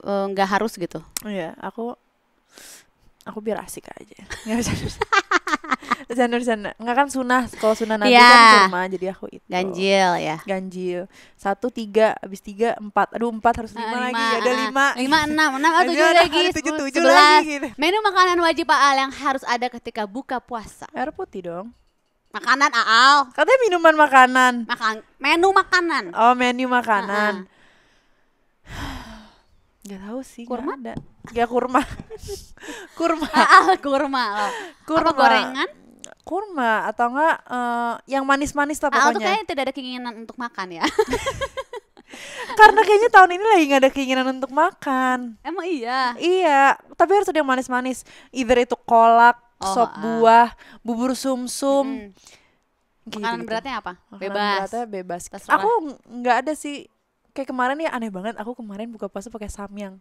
enggak eh, uh, harus gitu iya aku aku biar asik aja nggak bisa bercanda bercanda nggak kan sunah kalau sunah nanti yeah. kan kurma jadi aku itu ganjil ya ganjil satu tiga abis tiga empat aduh empat harus lima, uh, lima lagi ada lima ah, lima enam enam atau tujuh lagi tujuh tujuh lagi gitu. menu makanan wajib al yang harus ada ketika buka puasa air putih dong makanan Aal katanya minuman makanan makan menu makanan oh menu makanan uh ah, -huh. Gak tahu sih. Kurma? Gak ada. Gak kurma. kurma. Ah, ah kurma. Oh. Kurma. Apa gorengan? Kurma atau enggak uh, eh, yang manis-manis -manis ah, pokoknya. Aku kayaknya tidak ada keinginan untuk makan ya. Karena kayaknya tahun ini lagi nggak ada keinginan untuk makan. Emang iya. Iya, tapi harus ada yang manis-manis. Either itu kolak, oh, sop uh. buah, bubur sumsum. -sum. Hmm. Makanan gitu. beratnya apa? Makanan bebas. Beratnya bebas. Terserah. Aku nggak ada sih kayak kemarin ya aneh banget aku kemarin buka puasa pakai samyang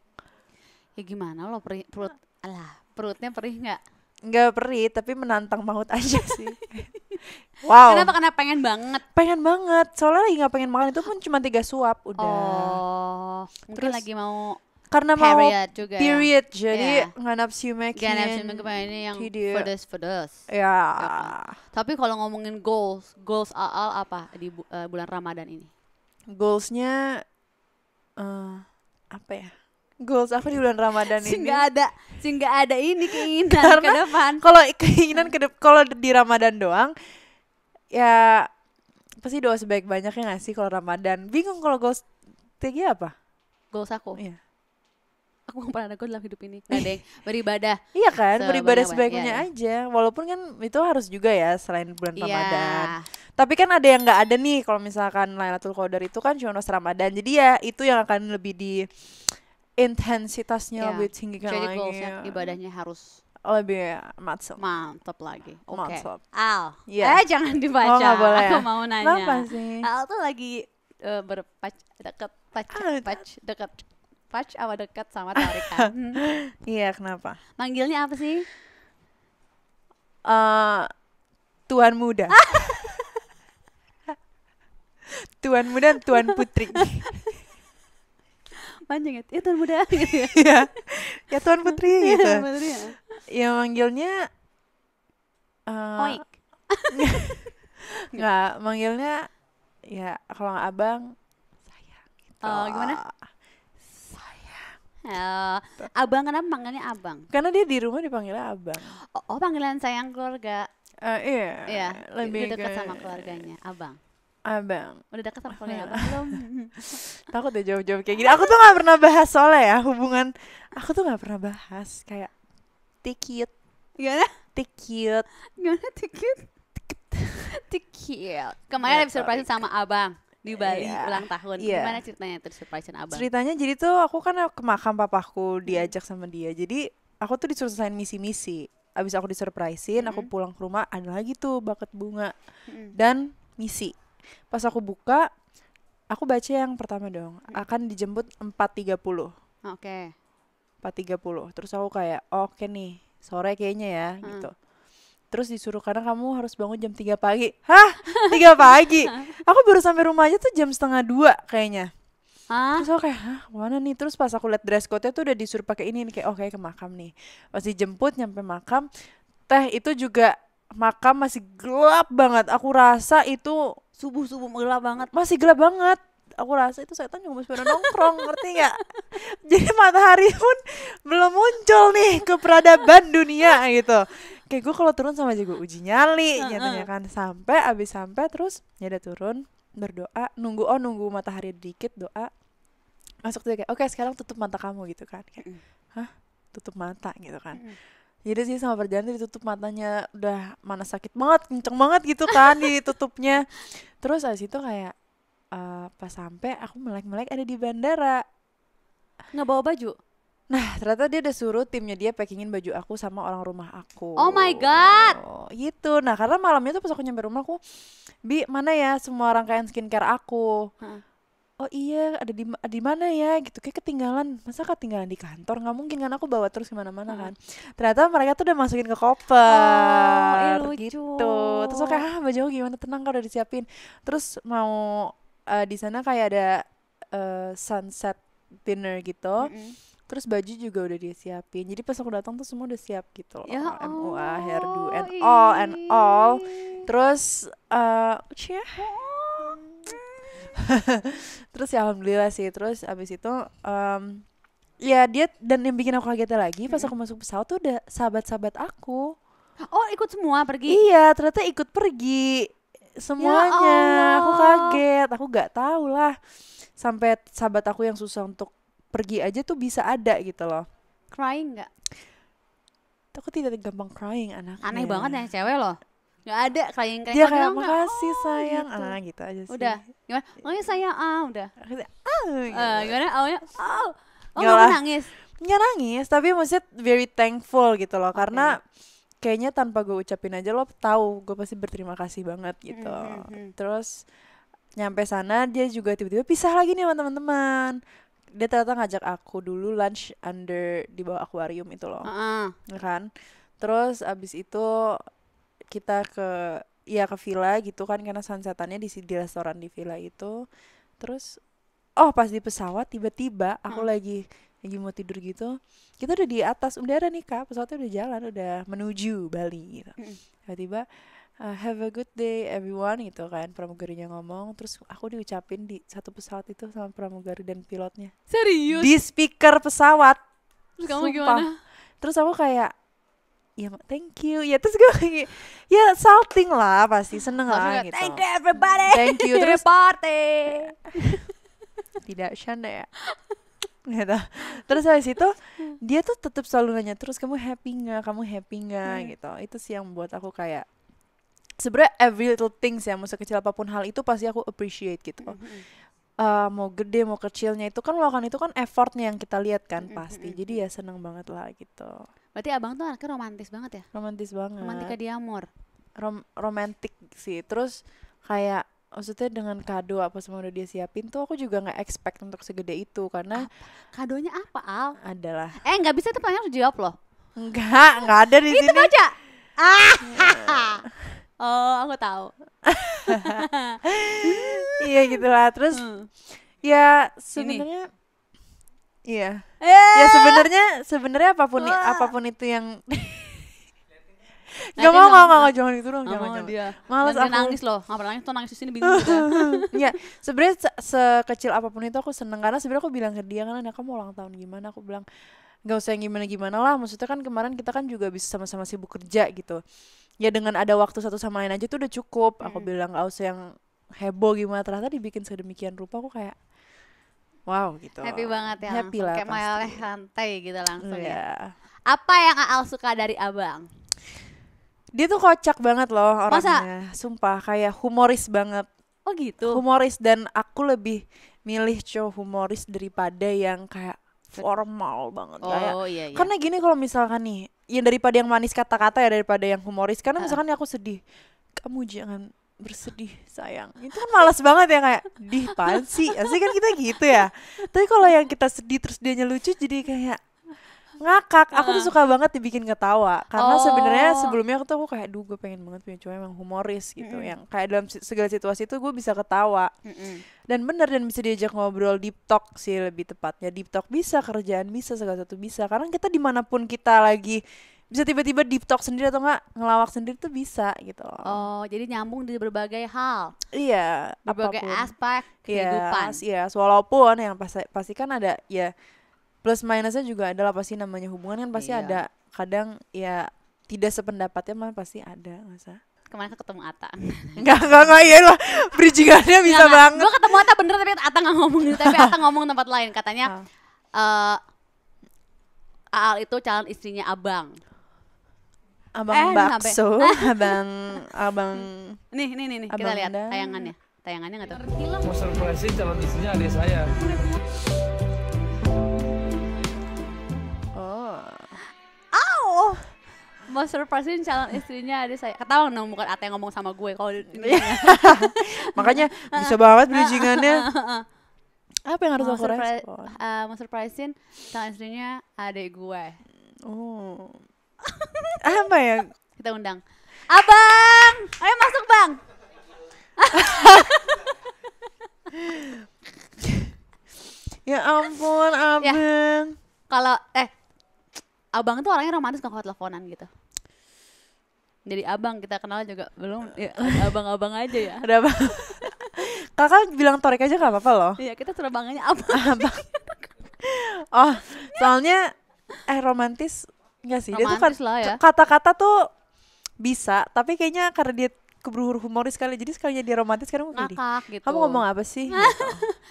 ya gimana lo perih, perut alah perutnya perih nggak nggak perih tapi menantang maut aja sih wow kenapa karena pengen banget pengen banget soalnya lagi nggak pengen makan itu pun cuma tiga suap udah oh mungkin Terus, lagi mau karena mau juga ya. period ya. jadi nggak sih nafsu makin nggak nafsu makin ini yang pedes pedes ya yeah. tapi kalau ngomongin goals goals Aal apa di bu uh, bulan Ramadan ini goalsnya uh, apa ya goals apa di bulan Ramadan ini nggak ada nggak ada ini keinginan Karena ke depan kalau keinginan ke kalau di Ramadan doang ya pasti doa sebaik banyaknya nggak sih kalau Ramadan bingung kalau goals tinggi apa goals aku iya aku gak pernah takut dalam hidup ini nggak deh beribadah iya kan so, beribadah sebaiknya iya, iya, aja walaupun kan itu harus juga ya selain bulan yeah. Ramadan tapi kan ada yang nggak ada nih kalau misalkan Lailatul Qadar itu kan cuma Ramadan jadi ya itu yang akan lebih di intensitasnya yeah. lebih tinggi kan jadi lagi ya. ibadahnya harus lebih mantap mantap lagi oke okay. Al yeah. eh jangan dibaca oh, gak boleh. aku mau nanya Kenapa sih? Al tuh lagi uh, berpac dekat pac, ah, pac dekat touch apa dekat sama tarikan iya kenapa manggilnya apa sih uh, tuan muda tuan muda dan tuan putri panjang ya? ya, tuan muda gitu ya ya, tuan putri iya, gitu ya, putri, ya. ya manggilnya uh, eh, oik nggak manggilnya ya kalau abang sayang gitu. Uh, gimana ah. Uh, abang kenapa panggilnya abang? Karena dia di rumah dipanggilnya abang. Oh, oh panggilan sayang keluarga. Uh, iya. Iya. Lebih dekat ke... sama keluarganya, abang. Abang. Udah dekat sama keluarga belum? Takut deh jawab-jawab kayak gini. Aku tuh gak pernah bahas soalnya ya hubungan. Aku tuh gak pernah bahas kayak tikit. Gimana? Tikit. Gimana tikit? Tikit. Kemarin habis surprise sama abang di iya. Bali yeah. ulang tahun. Yeah. Gimana ceritanya terus surprisein abang? Ceritanya jadi tuh aku kan ke makam papaku hmm. diajak sama dia. Jadi aku tuh disuruh selesaiin misi-misi. Abis aku disurprisein, mm -hmm. aku pulang ke rumah ada lagi tuh bakat bunga -hmm. dan misi. Pas aku buka, aku baca yang pertama dong. Mm -hmm. Akan dijemput 4.30. Oke. Okay. 4.30. Terus aku kayak, oh, "Oke okay nih, sore kayaknya ya." Mm. gitu terus disuruh karena kamu harus bangun jam 3 pagi hah tiga pagi aku baru sampai aja tuh jam setengah dua kayaknya Hah? Terus aku kayak, hah mana nih? Terus pas aku liat dress code-nya tuh udah disuruh pakai ini, nih. kayak oh ke makam nih. Pas jemput nyampe makam, teh itu juga makam masih gelap banget. Aku rasa itu subuh-subuh gelap banget. Masih gelap banget aku rasa itu setan cuma sebenarnya nongkrong ngerti nggak jadi matahari pun belum muncul nih ke peradaban dunia gitu kayak gue kalau turun sama aja gue uji nyali uh -uh. nyatanya kan sampai abis sampai terus ya turun berdoa nunggu oh nunggu matahari dikit doa masuk tuh kayak oke okay, sekarang tutup mata kamu gitu kan kayak mm. hah tutup mata gitu kan jadi sih sama perjalanan ditutup matanya udah mana sakit banget kenceng banget gitu kan ditutupnya terus abis itu kayak uh, pas sampai aku melek-melek ada di bandara nggak bawa baju Nah, ternyata dia udah suruh timnya dia packingin baju aku sama orang rumah aku. Oh my god. Oh, gitu. Nah, karena malamnya tuh pas aku nyampe rumah aku, "Bi, mana ya semua rangkaian skincare aku?" Huh. Oh iya, ada di di mana ya gitu. Kayak ketinggalan. Masa ketinggalan di kantor? nggak mungkin kan aku bawa terus kemana mana hmm. kan. Ternyata mereka tuh udah masukin ke koper. Oh, Gitu. Terus aku kayak, "Ah, baju aku gimana? Tenang, kan udah disiapin." Terus mau uh, di sana kayak ada uh, sunset dinner gitu. Mm -hmm. Terus baju juga udah disiapin. Jadi pas aku datang tuh semua udah siap gitu loh. Ya MUA, hairdo and all and all. Terus uh, terus ya alhamdulillah sih. Terus abis itu um, ya dia dan yang bikin aku kaget lagi pas aku masuk pesawat tuh udah sahabat-sahabat aku. Oh ikut semua pergi? Iya ternyata ikut pergi semuanya ya aku kaget aku nggak tahu lah sampai sahabat aku yang susah untuk pergi aja tuh bisa ada gitu loh crying nggak aku tidak gampang crying anak-anak aneh banget ya cewek loh nggak ada crying crying dia kayak makasih oh, sayang gitu. ah gitu aja sih udah gimana ya sayang ah udah ah gitu. uh, gimana awalnya oh, oh oh nggak nangis nggak nangis tapi maksudnya very thankful gitu loh okay. karena kayaknya tanpa gue ucapin aja lo tahu gue pasti berterima kasih banget hmm, gitu hmm, hmm. terus nyampe sana dia juga tiba-tiba pisah lagi nih sama teman-teman dia ternyata ngajak aku dulu lunch under di bawah akuarium itu loh uh -uh. kan terus abis itu kita ke ya ke villa gitu kan karena sunsetannya di di restoran di villa itu terus oh pas di pesawat tiba-tiba aku uh -huh. lagi lagi mau tidur gitu kita udah di atas udara nih kak pesawatnya udah jalan udah menuju Bali gitu tiba-tiba uh, have a good day everyone gitu kan pramugarinya ngomong terus aku diucapin di satu pesawat itu sama pramugari dan pilotnya serius di speaker pesawat terus kamu Sumpah. gimana terus aku kayak ya thank you ya terus gue kayak ya salting lah pasti seneng lah gitu thank you everybody thank you terus party tidak Shanda ya gitu terus habis itu hmm. dia tuh tetap selalu nanya terus kamu happy nggak kamu happy nggak hmm. gitu itu sih yang buat aku kayak sebenarnya every little things ya masa kecil apapun hal itu pasti aku appreciate gitu hmm. uh, mau gede mau kecilnya itu kan melakukan itu kan effortnya yang kita lihat kan pasti jadi ya seneng banget lah gitu berarti abang tuh anaknya romantis banget ya romantis banget romantika di amor Rom romantik sih terus kayak maksudnya dengan kado apa semua udah dia siapin tuh aku juga nggak expect untuk segede itu karena apa? kadonya apa Al? Adalah eh nggak bisa tuh pengen harus jawab loh. Enggak, enggak ada di sini. Itu baca. Ah. oh, aku tahu. iya gitulah. Terus hmm. ya sebenarnya Iya. Yeah. Ya eh. sebenarnya sebenarnya apapun Wah. apapun itu yang Gak mau, gak, mau, jangan itu dong, jangan, jangan. Dia. Males aku. nangis loh, gak pernah nangis tuh nangis di sini bingung gitu. Iya, sebenarnya sekecil apapun itu aku seneng karena sebenarnya aku bilang ke dia kan, anak kamu ulang tahun gimana? Aku bilang nggak usah yang gimana gimana lah. Maksudnya kan kemarin kita kan juga bisa sama-sama sibuk kerja gitu. Ya dengan ada waktu satu sama lain aja tuh udah cukup. Aku hmm. bilang gak usah yang heboh gimana. Ternyata dibikin sedemikian rupa aku kayak wow gitu. Happy banget ya. Happy langsung. lah. Kayak meleleh lantai gitu langsung yeah. ya. Iya. Apa yang Aal suka dari Abang? Dia tuh kocak banget loh orangnya. Masa? Sumpah kayak humoris banget. Oh gitu. Humoris dan aku lebih milih cowok humoris daripada yang kayak formal banget oh, kayak. Iya, iya. Karena gini kalau misalkan nih, yang daripada yang manis kata-kata ya daripada yang humoris. Karena misalkan uh. aku sedih, kamu jangan bersedih sayang itu kan malas banget ya kayak dih pansi sih kan kita gitu ya tapi kalau yang kita sedih terus dia lucu jadi kayak ngakak aku tuh ah. suka banget dibikin ketawa karena oh. sebenarnya sebelumnya aku tuh aku kayak duh gue pengen banget punya cowok yang humoris gitu mm yang kayak dalam segala situasi itu gue bisa ketawa mm -hmm. dan bener dan bisa diajak ngobrol deep talk sih lebih tepatnya deep talk bisa kerjaan bisa segala satu bisa karena kita dimanapun kita lagi bisa tiba-tiba deep talk sendiri atau enggak ngelawak sendiri tuh bisa gitu Oh, jadi nyambung di berbagai hal. Iya, berbagai apapun. aspek iya, kehidupan. Iya, yes, yes, walaupun yang pasti pasti kan ada ya plus minusnya juga adalah pasti namanya hubungan kan pasti iya. ada kadang ya tidak sependapatnya mah pasti ada masa kemarin kan ketemu Ata Enggak, enggak, enggak, iya lah Bridgingannya bisa gak, banget Gue ketemu Ata bener tapi Ata nggak ngomong gitu. Tapi Ata ngomong tempat lain katanya uh, ah. eh, Aal itu calon istrinya abang Abang eh, bakso, ya? abang, abang Nih, nih, nih, nih kita lihat tayangannya Tayangannya nggak tahu Mau surprise calon istrinya adik saya oh mau surprisein calon istrinya ada saya ketahuan dong bukan Ate yang ngomong sama gue kalau iya. makanya bisa banget bridgingannya apa yang harus aku respon? Uh, mau surprisein calon istrinya adik gue oh apa ya kita undang abang ayo masuk bang ya ampun ya, abang ya. kalau eh abang tuh orangnya romantis kalau teleponan gitu jadi abang kita kenal juga belum ya, abang-abang aja ya ada abang kakak bilang torek aja gak apa-apa loh iya kita terbangannya abang, oh soalnya eh romantis nggak sih romantis dia tuh kan, lah ya. kata-kata tuh bisa tapi kayaknya karena dia keburu humoris sekali jadi sekalinya dia romantis sekarang ngakak gitu kamu ngomong apa sih gitu.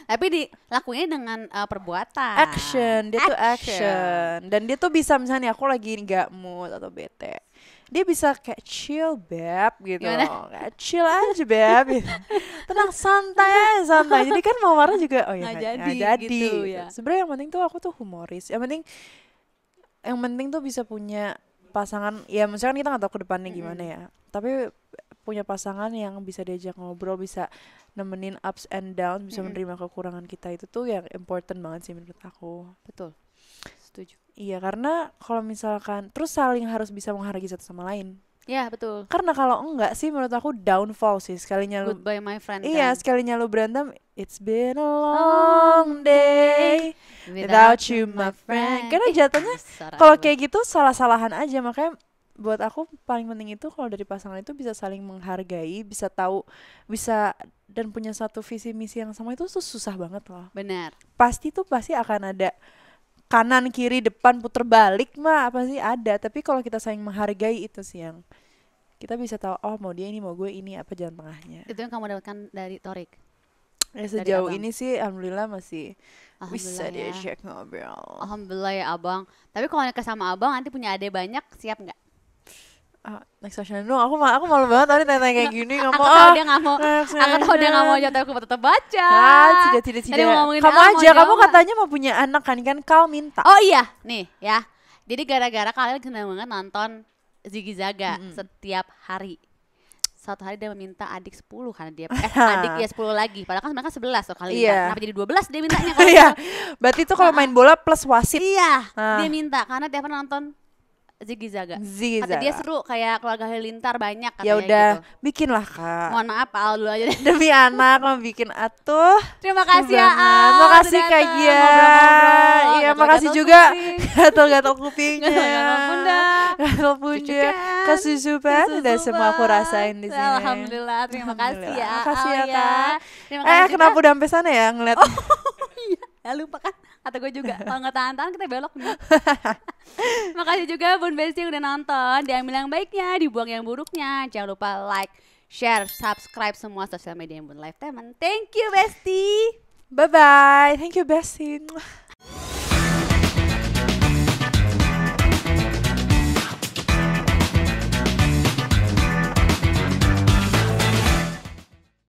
tapi dilakunya dengan uh, perbuatan action dia action. tuh action dan dia tuh bisa misalnya aku lagi nggak mood atau bete dia bisa kayak chill beb gitu Gimana? kayak chill aja beb gitu. tenang santai santai jadi kan mau marah juga oh ya nggak jadi, gak gitu jadi gitu, ya. sebenarnya yang penting tuh aku tuh humoris yang penting yang penting tuh bisa punya pasangan ya misalkan kita nggak tahu ke depannya gimana ya tapi punya pasangan yang bisa diajak ngobrol bisa nemenin ups and downs bisa mm -hmm. menerima kekurangan kita itu tuh yang important banget sih menurut aku betul setuju iya karena kalau misalkan terus saling harus bisa menghargai satu sama lain Ya betul. Karena kalau enggak sih menurut aku downfall sih sekalinya lu Goodbye my friend. Iya, then. Kan? sekalinya lu berantem it's been a long day without, without you my friend. Karena eh, jatuhnya kalau kayak gitu salah-salahan aja makanya buat aku paling penting itu kalau dari pasangan itu bisa saling menghargai, bisa tahu, bisa dan punya satu visi misi yang sama itu susah banget loh. Benar. Pasti tuh pasti akan ada kanan kiri depan puter balik mah apa sih ada. Tapi kalau kita saling menghargai itu sih yang kita bisa tahu oh mau dia ini mau gue ini apa jalan tengahnya. Itu yang kamu dapatkan dari Torik. Ya, sejauh ini sih alhamdulillah masih bisa dia diajak ngobrol. Alhamdulillah ya abang. Tapi kalau nikah sama abang nanti punya adik banyak siap nggak? uh, next question no aku mal aku malu banget tadi tanya kayak gini nggak mau ah, aku tahu dia nggak mau aku tahu dia nggak mau jawab aku tetap baca ah, tidak tidak tidak kamu aja kamu katanya mau punya anak kan kan kau minta oh iya nih ya jadi gara-gara kalian senang banget nonton Ziggy Zaga mm -hmm. setiap hari satu hari dia meminta adik 10 karena dia eh adik ya 10 lagi padahal kan mereka 11 loh kali yeah. kenapa jadi 12 dia mintanya kalau iya gitu? berarti itu kalau ah. main bola plus wasit iya uh. dia minta karena dia pernah nonton Ziggy Zaga. Ziggy Zaga. Kata dia seru kayak keluarga Halilintar banyak ya katanya Ya udah, gitu. bikin lah Kak. Mohon maaf Al dulu aja Demi anak mau bikin atuh. Terima kasih ya terima kasih Kak Gia. Iya, makasih juga gatal-gatal kupingnya. Gatal-gatal bunda. Gatal bunda. Kan. Kesusupan udah semua aku rasain di sini. Alhamdulillah, terima kasih ya. kasih ya, ya Kak. Eh, kenapa udah sampai sana ya ngeliat? Oh, iya ya lupa kan kata gue juga kalau nggak tahan tahan kita belok nih makasih juga Bun Besti udah nonton diambil yang baiknya dibuang yang buruknya jangan lupa like share subscribe semua sosial media yang Bun Live teman thank you Besti bye bye thank you Besti